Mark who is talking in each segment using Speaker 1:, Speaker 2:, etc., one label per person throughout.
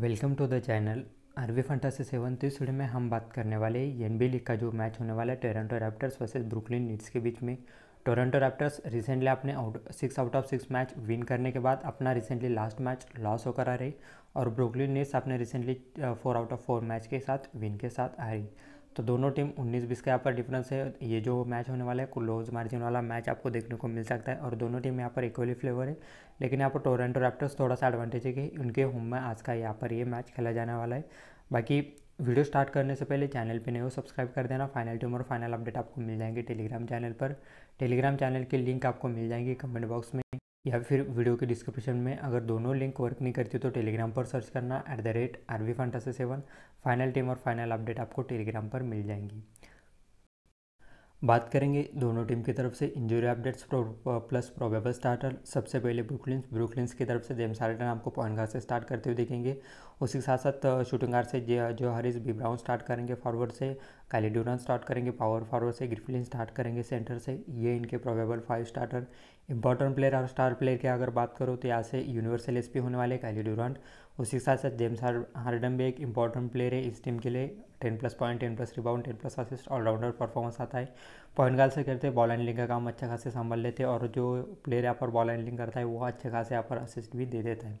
Speaker 1: welcome to the channel RV fantasy seven तो इस में हम बात करने वाले एन बी लीग का जो मैच होने वाला है Toronto Raptors versus Brooklyn Nets के बीच में टोरंटो रैप्टर्स रिसेंटली अपने out six out of six match win करने के बाद अपना रिसेंटली लास्ट मैच लॉस होकर आ रही और ब्रुकलिन नीट्स अपने recently four out of four match के साथ विन के साथ आ रही तो दोनों टीम 19 बीस का यहाँ पर डिफरेंस है ये जो मैच होने वाला है क्लोज मार्जिन वाला मैच आपको देखने को मिल सकता है और दोनों टीम यहाँ पर इक्वली फ्लेवर है लेकिन यहाँ पर टोरेंटो रैप्टर्स थोड़ा सा एडवांटेज है कि उनके होम में आज का यहाँ पर ये मैच खेला जाने वाला है बाकी वीडियो स्टार्ट करने से पहले चैनल पर नहीं हो सब्सक्राइब कर देना फाइनल टीम और फाइनल अपडेट आपको मिल जाएंगे टेलीग्राम चैनल पर टेलीग्राम चैनल की लिंक आपको मिल जाएंगी कमेंट बॉक्स में या फिर वीडियो के डिस्क्रिप्शन में अगर दोनों लिंक वर्क नहीं करती तो टेलीग्राम पर सर्च करना at the rate R V seven final team और फाइनल अपडेट आपको टेलीग्राम पर मिल जाएंगी बात करेंगे दोनों टीम की तरफ से injury updates plus probable starter सबसे पहले ब्रुकलिन्स ब्रुकलिन्स की तरफ से जेम्स हार्डन आपको पॉइंट गार्ड से स्टार्ट करते हुए देखेंगे उसी के साथ साथ शूटिंग uh, गार्ड से जो हरीज बी ब्राउन स्टार्ट करेंगे फॉरवर्ड से काली ड्यूरान स्टार्ट करेंगे पावर फॉरवर्ड से ग्रिफलिन स्टार्ट करेंगे सेंटर से ये इनके probable five starter important player और स्टार प्लेयर की अगर बात करो तो यहाँ से यूनिवर्सल एस होने वाले काली ड्यूरान उसी के साथ साथ जेम्स हार्डन भी एक इंपॉर्टेंट प्लेयर है इस टीम के लिए ten plus point ten plus rebound ten plus assist allrounder performance आता है पॉइंट गाल से करते हैं बॉल हैंडलिंग का काम अच्छा खासे संभाल लेते हैं और जो प्लेयर यहाँ पर बॉल हैंडलिंग करता है वो अच्छे खासे यहाँ पर असिस्ट भी दे देता है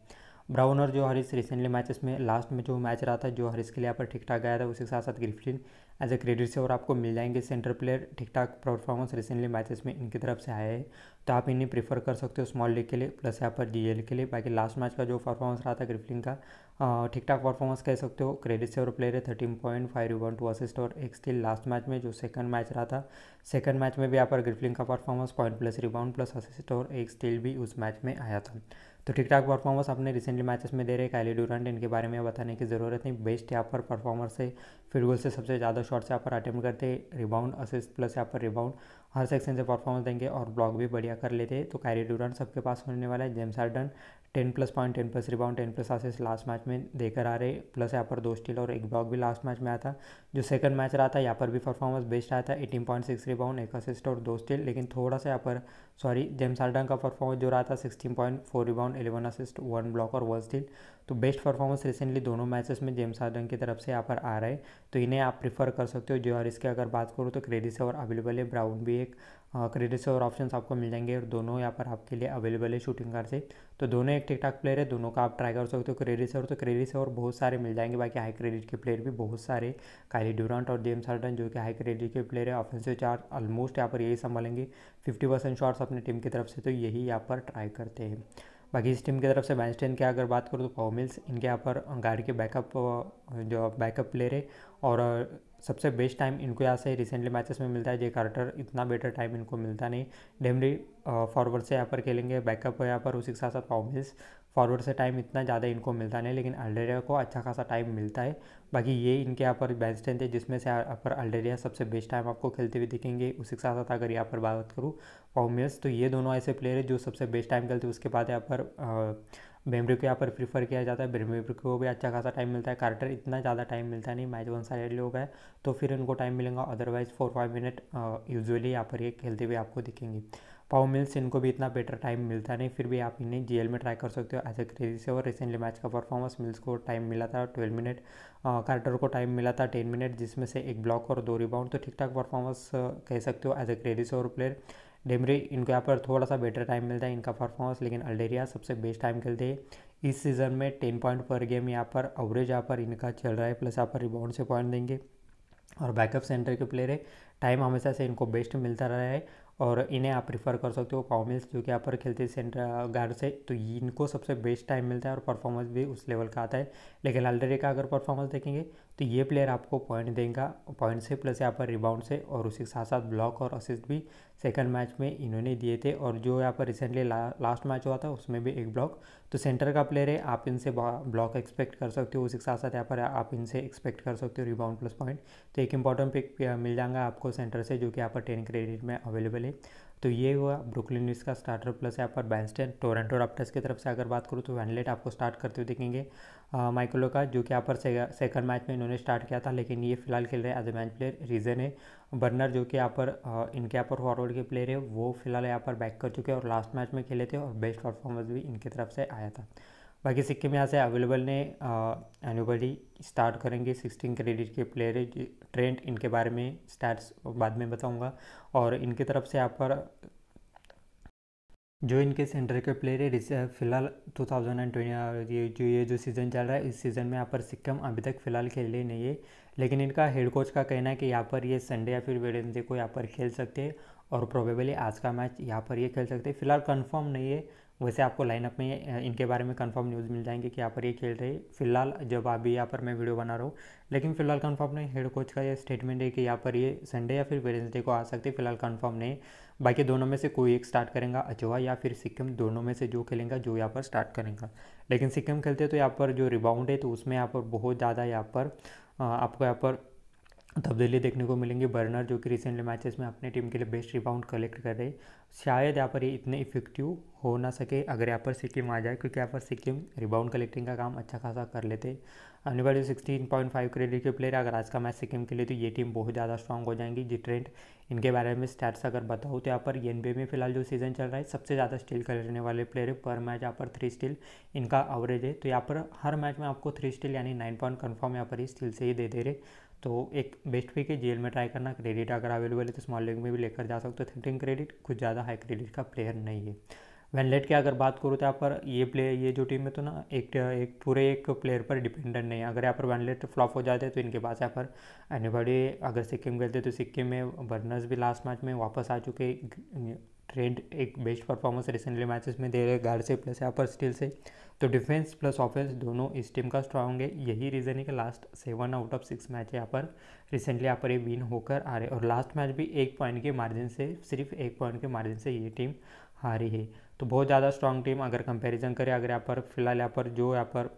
Speaker 1: ब्राउन और जो हरीश रिसेंटली मैचेस में लास्ट में जो मैच रहा था जो हरिस के लिए यहाँ पर ठीक ठाक गया था उसके साथ साथ ग्रिफ्टिन एज ए क्रेडिट से और आपको मिल जाएंगे सेंटर प्लेयर ठीक ठाक परफॉर्मेंस रिसेंटली मैचेस में इनकी तरफ से आए हैं तो आप इन्हें प्रीफर कर सकते हो स्मॉल लीग के लिए प्लस यहाँ पर जी के लिए बाकी लास्ट मैच का जो परफॉर्मेंस रहा था ग्रिफ्टिन का ठीक ठाक परफॉर्मेंस कह सकते हो क्रेडिट से और प्लेयर है thirteen point five rebound two assist और एक स्टिल लास्ट मैच में जो सेकंड मैच रहा था सेकंड मैच में भी यहाँ पर ग्रिफलिंग का performance point plus rebound plus assist और एक स्टिल भी उस मैच में आया था तो ठीक ठाक परफॉर्मेंस आपने रिसेंटली मैचेस में दे रहे कैली डूरेंट इनके बारे में बताने की ज़रूरत नहीं बेस्ट यहाँ पर परफॉर्मर से फील्ड गोल से सबसे ज़्यादा शॉट्स यहाँ पर अटैम्प्ट करते रिबाउंड असिस्ट प्लस यहाँ पर रिबाउंड हर सेक्शन से परफॉर्मेंस देंगे और ब्लॉक भी बढ़िया कर लेते हैं तो कैरी ड्यूरन सबके पास होने वाला है James Harden ten plus point ten plus rebound ten plus आसेस लास्ट मैच में देकर आ रहे प्लस यहाँ पर दो स्टील और एक ब्लॉक भी लास्ट मैच में आया था जो सेकंड मैच रहा था यहाँ पर भी परफॉर्मेंस बेस्ट आया था एटीन पॉइंट सिक्स रिबाउंड एक असिस्ट और दो स्टील लेकिन थोड़ा सा यहाँ पर सॉरी जेम्स हार्डन का परफॉर्मेंस जो रहा था sixteen point four rebound eleven assist one block और वन स्टील तो बेस्ट परफॉर्मेंस रिसेंटली दोनों मैचेस में जेम्स हार्डन की तरफ से यहाँ पर आ रहा है तो इन्हें आप प्रीफर कर सकते हो जो इसके अगर बात करूँ तो क्रेडिस और अवेलेबल है ब्राउन भी एक क्रेडिट और ऑप्शन आपको मिल जाएंगे और दोनों यहाँ पर आपके लिए अवेलेबल है शूटिंग कार से तो दोनों एक ठीक ठाक प्लेयर है दोनों का आप ट्राई कर सकते हो क्रेडिस और तो क्रेडिस और बहुत सारे मिल जाएंगे बाकी हाई क्रेडिट के प्लेयर भी बहुत सारे काली ड्यूरांट और जेम्स हार्डन जो कि हाई क्रेडिट के प्लेयर है ऑफेंसिव चार्ज ऑलमोस्ट यहाँ पर यही संभालेंगे फिफ्टी परसेंट शॉट्स अपनी टीम की तरफ से तो यही यहाँ पर ट्राई करते हैं बाकी इस टीम की तरफ से बैंस्टेन की अगर बात करूँ तो पाओ मिल्स इनके यहाँ पर गाड़ी के बैकअप जो बैकअप प्लेयर है और सबसे बेस्ट टाइम इनको यहाँ से रिसेंटली मैचेस में मिलता है जे कार्टर इतना बेटर टाइम इनको मिलता नहीं डेमरी फॉरवर्ड से यहाँ पर खेलेंगे बैकअप यहाँ पर उसी के साथ साथ पाओ मिल्स फॉरवर्ड से टाइम इतना ज़्यादा इनको मिलता नहीं लेकिन अल्डेरिया को अच्छा खासा टाइम मिलता है बाकी ये इनके यहाँ पर बेस्ट स्ट्रेंथ है जिसमें से यहाँ पर अल्डेरिया सबसे बेस्ट टाइम आपको खेलते हुए दिखेंगे उसी के साथ साथ अगर यहाँ पर बात करूँ पाउमियस तो ये दोनों ऐसे प्लेयर है जो सबसे बेस्ट टाइम खेलते हैं उसके बाद यहाँ पर बेमरी को यहाँ पर प्रीफर किया जाता है बेमरी को भी अच्छा खासा टाइम मिलता है कार्टर इतना ज़्यादा टाइम मिलता नहीं मैच वन साइड लोग है तो फिर उनको टाइम मिलेगा otherwise four five minute usually यहाँ पर ये खेलते हुए आपको दिखेंगे पाओ मिल्स इनको भी इतना बेटर टाइम मिलता नहीं फिर भी आप इन्हें जी में ट्राई कर सकते हो एज ए क्रेजी से और रिसेंटली मैच का परफॉर्मेंस मिल्स को टाइम मिला था ट्वेल्व मिनट कार्टर को टाइम मिला था टेन मिनट जिसमें से एक ब्लॉक और दो रिबाउंड तो ठीक ठाक परफॉर्मेंस कह सकते हो एज ए क्रेजी से और प्लेयर डेमरी इनको यहाँ पर थोड़ा सा बेटर टाइम मिलता है इनका परफॉर्मेंस लेकिन अल्डेरिया सबसे बेस्ट टाइम खेलते हैं इस सीज़न में टेन पॉइंट पर गेम यहाँ पर एवरेज यहाँ पर इनका चल रहा है प्लस यहाँ पर रिबाउंड से पॉइंट देंगे और बैकअप सेंटर के प्लेयर है टाइम हमेशा से इनको बेस्ट मिलता रहा है और इन्हें आप प्रीफर कर सकते हो कॉमिल्स जो कि यहाँ पर खेलते सेंटर गार्ड से तो इनको सबसे बेस्ट टाइम मिलता है और परफॉर्मेंस भी उस लेवल का आता है लेकिन अल्डेरे का अगर परफॉर्मेंस देखेंगे तो ये प्लेयर आपको पॉइंट देगा पॉइंट से प्लस यहाँ पर रिबाउंड से और उसी के साथ साथ ब्लॉक और असिस्ट भी सेकंड मैच में इन्होंने दिए थे और जो यहाँ पर रिसेंटली ला, लास्ट मैच हुआ था उसमें भी एक ब्लॉक तो सेंटर का प्लेयर है आप इनसे ब्लॉक एक्सपेक्ट कर सकते हो उसी के साथ साथ यहाँ पर आप इनसे एक्सपेक्ट कर सकते हो रिबाउंड प्लस पॉइंट तो एक इंपॉर्टेंट पिक मिल जाएगा आपको सेंटर से जो कि यहाँ पर टेन क्रेडिट में अवेलेबल है तो ये हुआ ब्रुकलिन का स्टार्टर प्लस यहाँ पर बैंस्टेन टोरेंटो राप्टर्स की तरफ से अगर बात करूँ तो वैनलेट आपको स्टार्ट करते हुए देखेंगे माइकलो का जो कि यहाँ पर सेकंड मैच में इन्होंने स्टार्ट किया था लेकिन ये फिलहाल खेल रहे as a match player reason है बर्नर जो कि यहाँ पर इनके यहाँ पर फॉरवर्ड के प्लेयर है वो फिलहाल यहाँ पर बैक कर चुके हैं और लास्ट मैच में खेले थे और बेस्ट परफॉर्मेंस भी इनकी तरफ से आया था बाकी सिक्किम यहाँ से अवेलेबल ने एनुअली स्टार्ट करेंगे सिक्सटीन क्रेडिट के प्लेयर है ट्रेंड इनके बारे में स्टैट्स बाद में बताऊंगा और इनकी तरफ से यहाँ पर जो इनके सेंटर के प्लेयर है फिलहाल टू थाउजेंड एंड ट्वेंटी ये जो ये जो सीज़न चल रहा है इस सीज़न में यहाँ पर सिक्किम अभी तक फिलहाल खेल खेले नहीं है लेकिन इनका हेड कोच का कहना है कि यहाँ पर ये संडे या फिर वेडनेसडे को यहाँ पर खेल सकते हैं और प्रोबेबली आज का मैच यहाँ पर ये खेल सकते हैं फिलहाल कन्फर्म नहीं है वैसे आपको लाइनअप में इनके बारे में कन्फर्म न्यूज़ मिल जाएंगे कि यहाँ पर ये खेल रहे फिलहाल जब अभी यहाँ पर मैं वीडियो बना रहा हूँ लेकिन फिलहाल कन्फर्म नहीं हेड कोच का ये स्टेटमेंट है कि यहाँ पर ये संडे या फिर वेडनेसडे को आ सकते फिलहाल कन्फर्म नहीं बाकी दोनों में से कोई एक स्टार्ट करेगा अचवा या फिर सिक्किम दोनों में से जो खेलेंगे जो यहाँ पर स्टार्ट करेंगे लेकिन सिक्किम खेलते तो यहाँ पर जो रिबाउंड है तो उसमें यहाँ पर बहुत ज़्यादा यहाँ पर आपको यहाँ पर तब्दीली देखने को मिलेंगी बर्नर जो कि रिसेंटली मैचेस में अपने टीम के लिए बेस्ट रिबाउंड कलेक्ट कर रहे शायद यहाँ पर ये इतने इफेक्टिव हो ना सके अगर यहाँ पर सिक्किम आ जाए क्योंकि यहाँ पर सिक्किम रिबाउंड कलेक्टिंग का काम अच्छा खासा कर लेते अनिवार्य सिक्सटीन पॉइंट फाइव क्रेडिट के प्लेयर अगर आज का मैच सिक्किम के लिए तो ये टीम बहुत ज़्यादा स्ट्रॉन्ग हो जाएंगी जी ट्रेंड इनके बारे में स्टैट्स अगर बताऊँ तो यहाँ पर एन में फिलहाल जो सीज़न चल रहा है सबसे ज़्यादा स्टील करने वाले प्लेयर है पर मैच यहाँ पर थ्री स्टील इनका एवरेज है तो यहाँ पर हर मैच में आपको थ्री स्टील यानी नाइन पॉइंट कन्फर्म यहाँ पर ही स्टील से ही दे दे रहे तो एक बेस्ट वे के जेल में ट्राई करना क्रेडिट अगर अवेलेबल है तो स्मॉल लीग में भी लेकर जा सकते हो थिंकिंग क्रेडिट कुछ ज़्यादा हाई क्रेडिट का प्लेयर नहीं है वैनलेट की अगर बात करूँ तो यहाँ पर ये प्लेयर ये जो टीम है तो ना एक एक पूरे एक प्लेयर पर डिपेंडेंट नहीं है अगर यहाँ पर वैनलेट फ्लॉप हो जाते हैं तो इनके पास यहाँ पर एनीबॉडी अगर सिक्किम गए थे तो सिक्किम में बर्नर्स भी लास्ट मैच में वापस आ चुके ट्रेंड एक बेस्ट परफॉर्मेंस रिसेंटली मैचेस में दे रहे गार्ड से प्लस तो यहाँ पर स्टील से तो डिफेंस प्लस ऑफेंस दोनों इस टीम का स्ट्रांग है यही रीज़न है कि last seven out of six match यहाँ पर रिसेंटली यहाँ पर ये विन होकर आ रहे और लास्ट मैच भी एक पॉइंट के मार्जिन से सिर्फ एक पॉइंट के मार्जिन से ये टीम हारी है तो बहुत ज़्यादा स्ट्रांग टीम अगर कंपैरिजन करें अगर यहाँ पर फिलहाल यहाँ पर जो यहाँ पर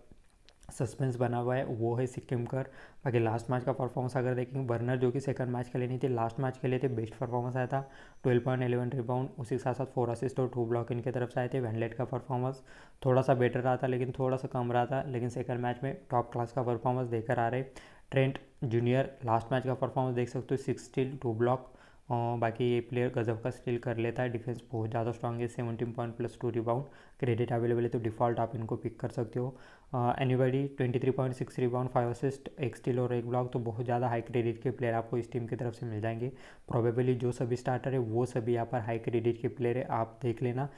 Speaker 1: सस्पेंस बना हुआ है वो है सिक्किम कर बाकी लास्ट मैच का परफॉर्मेंस अगर देखेंगे बर्नर जो कि सेकंड मैच के लिए नहीं थे लास्ट मैच के लिए थे बेस्ट परफॉर्मेंस आया था ट्वेल्व पॉइंट एलेवन रिबाउंड उसी के साथ साथ फोर असिस्ट और टू ब्लॉक इनके तरफ से आए थे वैनलेट का परफॉर्मेंस थोड़ा सा बेटर रहा था लेकिन थोड़ा सा कम रहा था लेकिन सेकंड मैच में टॉप क्लास का परफॉर्मेंस देकर आ रहे ट्रेंट जूनियर लास्ट मैच का परफॉर्मेंस देख सकते हो सिक्स स्टील टू ब्लॉक बाकी ये प्लेयर गजब का स्टील कर लेता है डिफेंस बहुत ज़्यादा स्ट्रॉन्ग है seventeen point plus two rebound credit available है तो डिफ़ॉल्ट आप इनको पिक कर सकते हो buddy twenty three point six rebound five assist एक स्टील और एक ब्लॉक तो बहुत ज़्यादा हाई क्रेडिट के प्लेयर आपको इस टीम की तरफ से मिल जाएंगे प्रोबेबली जो सभी स्टार्टर है वो सभी यहाँ पर हाई क्रेडिट के प्लेयर है आप देख लेना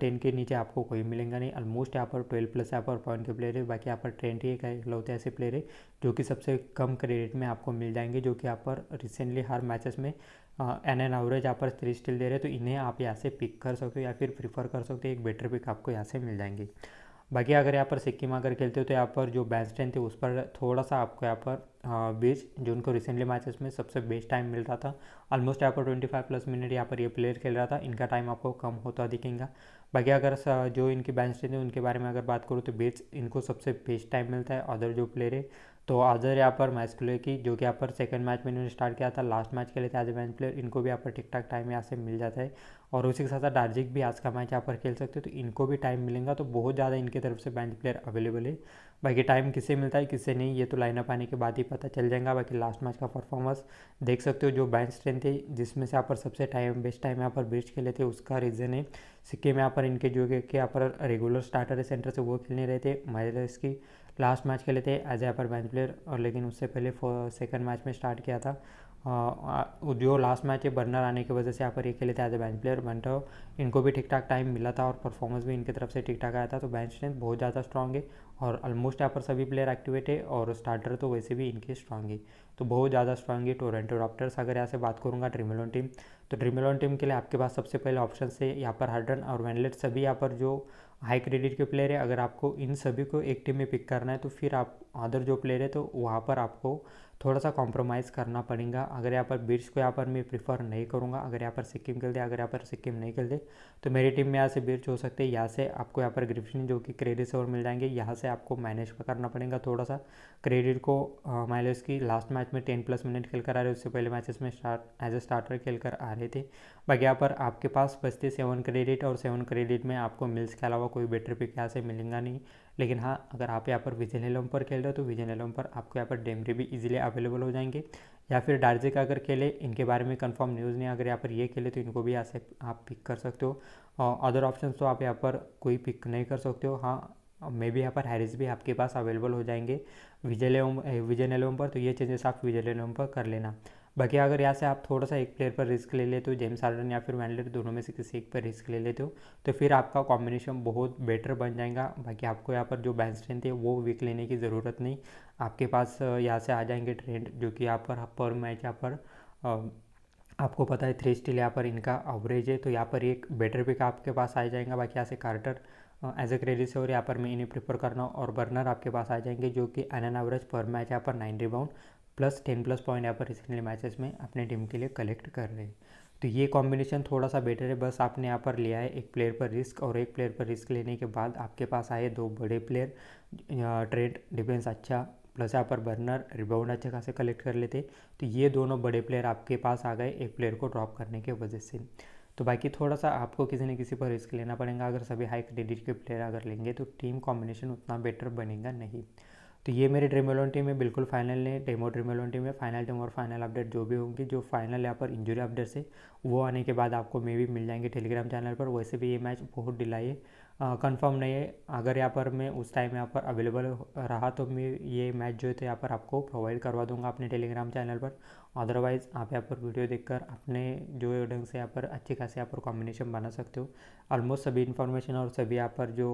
Speaker 1: टेन uh, के नीचे आपको कोई मिलेगा नहीं ऑलमोस्ट यहाँ पर ट्वेल्व प्लस यहाँ पर पॉइंट के प्लेयर है बाकी यहाँ पर ट्रेंट ही लौते ऐसे प्लेयर है जो कि सबसे कम क्रेडिट में आपको मिल जाएंगे जो कि यहाँ पर रिसेंटली हर मैचेस में एन एन एवरेज यहाँ पर थ्री स्टिल दे रहे हैं तो इन्हें आप यहाँ से पिक कर सकते हो या फिर प्रीफर कर सकते हो एक बेटर पिक आपको यहाँ से मिल जाएंगे बाकी अगर यहाँ पर सिक्किम अगर खेलते हो तो यहाँ पर जो बैंस टेन थे उस पर थोड़ा सा आपको यहाँ पर बीच हाँ, जो उनको रिसेंटली मैचेस में सबसे बेस्ट टाइम मिल रहा था ऑलमोस्ट यहाँ पर ट्वेंटी फाइव प्लस मिनट यहाँ पर ये प्लेयर खेल रहा था इनका टाइम आपको कम होता दिखेगा बाकी अगर जो इनकी टेन थे उनके बारे में अगर बात करूँ तो बीच इनको सबसे बेस्ट टाइम मिलता है अदर जो प्लेयर है तो आज़र यहाँ पर मैस्कुले की जो कि यहाँ पर सेकंड मैच में इन्होंने स्टार्ट किया था लास्ट मैच के लिए थे एज ए बेंच प्लेयर इनको भी यहाँ पर ठीक ठाक टाइम यहाँ से मिल जाता है और उसी के साथ साथ डार्जिक भी आज का मैच यहाँ पर खेल सकते हो तो इनको भी टाइम मिलेगा तो बहुत ज़्यादा इनके तरफ से बेंच प्लेयर अवेलेबल है बाकी टाइम किससे मिलता है किससे नहीं ये तो लाइनअप आने के बाद ही पता चल जाएगा बाकी लास्ट मैच का परफॉर्मेंस देख सकते हो जो बेंच स्ट्रेंथ थी जिसमें से यहाँ पर सबसे टाइम बेस्ट टाइम यहाँ पर बेस्ट खेले थे उसका रीज़न है सिक्के में यहाँ पर इनके जो कि यहाँ पर रेगुलर स्टार्टर है सेंटर से वो खेलने रहे थे माइलस की लास्ट मैच खेले थे as a upper bench player और लेकिन उससे पहले सेकेंड मैच में स्टार्ट किया था जो लास्ट मैच है बर्नर आने की वजह से यहाँ पर ये खेले थे एज ए बेंच प्लेयर बनटो इनको भी ठीक ठाक टाइम मिला था और परफॉर्मेंस भी इनकी तरफ से ठीक ठाक आया था तो बेंच स्ट्रेंथ बहुत ज़्यादा स्ट्रॉग है और ऑलमोस्ट यहाँ पर सभी प्लेयर एक्टिवेट है और स्टार्टर तो वैसे भी इनके स्ट्रांग है तो बहुत ज़्यादा स्ट्रॉन्ग है टोरेंटो रॉप्टर्स अगर यहाँ से बात करूँगा ट्रिमिलोन टीम तो ड्रीम इलेवन टीम के लिए आपके पास सबसे पहले ऑप्शन है यहाँ पर हार्डन और वैनलेट सभी यहाँ पर जो हाई क्रेडिट के प्लेयर है अगर आपको इन सभी को एक टीम में पिक करना है तो फिर आप अदर जो प्लेयर है तो वहाँ पर आपको थोड़ा सा कॉम्प्रोमाइज़ करना पड़ेगा अगर यहाँ पर बीट्स को यहाँ पर मैं प्रीफर नहीं करूँगा अगर यहाँ पर सिक्किम खेल दे अगर यहाँ पर सिक्किम नहीं खेल दे तो मेरी टीम में यहाँ से बिर्च हो सकते हैं यहाँ से आपको यहाँ पर ग्रिप्शन जो कि क्रेडिट से और मिल जाएंगे यहाँ से आपको मैनेज करना पड़ेगा थोड़ा सा क्रेडिट को माइलेज उसकी लास्ट मैच में टेन प्लस मिनट खेल कर आ रहे उससे पहले मैचेस में स्टार्ट एज ए स्टार्टर खेल कर आ रहे थे बाकी यहाँ पर आपके पास बचते सेवन क्रेडिट और सेवन क्रेडिट में आपको मिल्स के अलावा कोई बेटर पिक यहाँ से मिलेंगे नहीं लेकिन हाँ अगर आप यहाँ पर विजन एलम पर खेल रहे हो तो विजन एलम पर आपको यहाँ पर डेमरी भी इजीली अवेलेबल हो जाएंगे या फिर डार्जे का अगर खेले इनके बारे में कंफर्म न्यूज़ नहीं अगर यहाँ पर ये खेले तो इनको भी ऐसे आप पिक कर सकते हो अदर ऑप्शन तो आप यहाँ पर कोई पिक नहीं कर सकते हो हाँ मे भी यहाँ पर हैरिस भी आपके पास अवेलेबल हो जाएंगे विजय विजय एलोम पर तो ये चेंजेस आप विजय एलोम पर कर लेना बाकी अगर यहाँ से आप थोड़ा सा एक प्लेयर पर रिस्क ले लेते हो जेम्स हार्डन या फिर वैंडलर दोनों में से किसी एक पर रिस्क ले लेते हो तो फिर आपका कॉम्बिनेशन बहुत बेटर बन जाएगा बाकी आपको यहाँ पर जो बैन स्ट्रेंथ है वो वीक लेने की ज़रूरत नहीं आपके पास यहाँ से आ जाएंगे ट्रेंड जो कि यहाँ पर पर मैच यहाँ पर आपको पता है थ्री स्टील यहाँ पर इनका एवरेज है तो यहाँ पर एक बेटर पिक आपके पास आ जाएगा बाकी यहाँ से कार्टर एज ए क्रेडिट और यहाँ पर मैं इन्हें प्रिफर करना और बर्नर आपके पास आ जाएंगे जो कि एन एन एवरेज पर मैच यहाँ पर nine rebound plus ten plus point यहाँ पर रिसेंटली मैचेस में अपने टीम के लिए कलेक्ट कर रहे हैं तो ये कॉम्बिनेशन थोड़ा सा बेटर है बस आपने यहाँ पर लिया है एक प्लेयर पर रिस्क और एक प्लेयर पर रिस्क लेने के बाद आपके पास आए दो बड़े प्लेयर ट्रेड डिफेंस अच्छा प्लस यहाँ पर बर्नर रिबाउंड अच्छे खासे कलेक्ट कर लेते तो ये दोनों बड़े प्लेयर आपके पास आ गए एक प्लेयर को ड्रॉप करने के वजह से तो बाकी थोड़ा सा आपको किसी न किसी पर रिस्क लेना पड़ेगा अगर सभी हाई क्रेडिट के प्लेयर अगर लेंगे तो टीम कॉम्बिनेशन उतना बेटर बनेगा नहीं तो ये मेरे इलेवन टीम में बिल्कुल फाइनल ने डेमो ड्रीम इलेवन टीम में फाइनल टीम और फाइनल अपडेट जो भी होंगी जो फाइनल यहाँ पर इंजरी अपडेट से वो आने के बाद आपको मे भी मिल जाएंगे टेलीग्राम चैनल पर वैसे भी ये मैच बहुत डिलाई है कंफर्म नहीं है अगर यहाँ पर मैं उस टाइम यहाँ पर अवेलेबल रहा तो मैं ये मैच जो है तो यहाँ पर आपको प्रोवाइड करवा दूंगा अपने टेलीग्राम चैनल पर अदरवाइज़ आप यहाँ पर वीडियो देखकर अपने जो ढंग से यहाँ पर अच्छी खासी यहाँ पर कॉम्बिनेशन बना सकते हो ऑलमोस्ट सभी इन्फॉर्मेशन और सभी यहाँ पर जो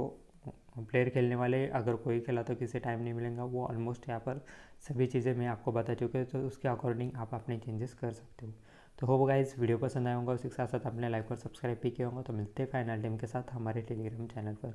Speaker 1: प्लेयर खेलने वाले अगर कोई खेला तो किसी टाइम नहीं मिलेगा वो ऑलमोस्ट यहाँ पर सभी चीज़ें मैं आपको बता चुके हैं तो उसके अकॉर्डिंग आप अपने चेंजेस कर सकते हो तो हो गाइज वीडियो पसंद आएगा होगा उसके साथ साथ अपने लाइक और सब्सक्राइब भी किया होगा तो मिलते हैं फाइनल टीम के साथ हमारे टेलीग्राम चैनल पर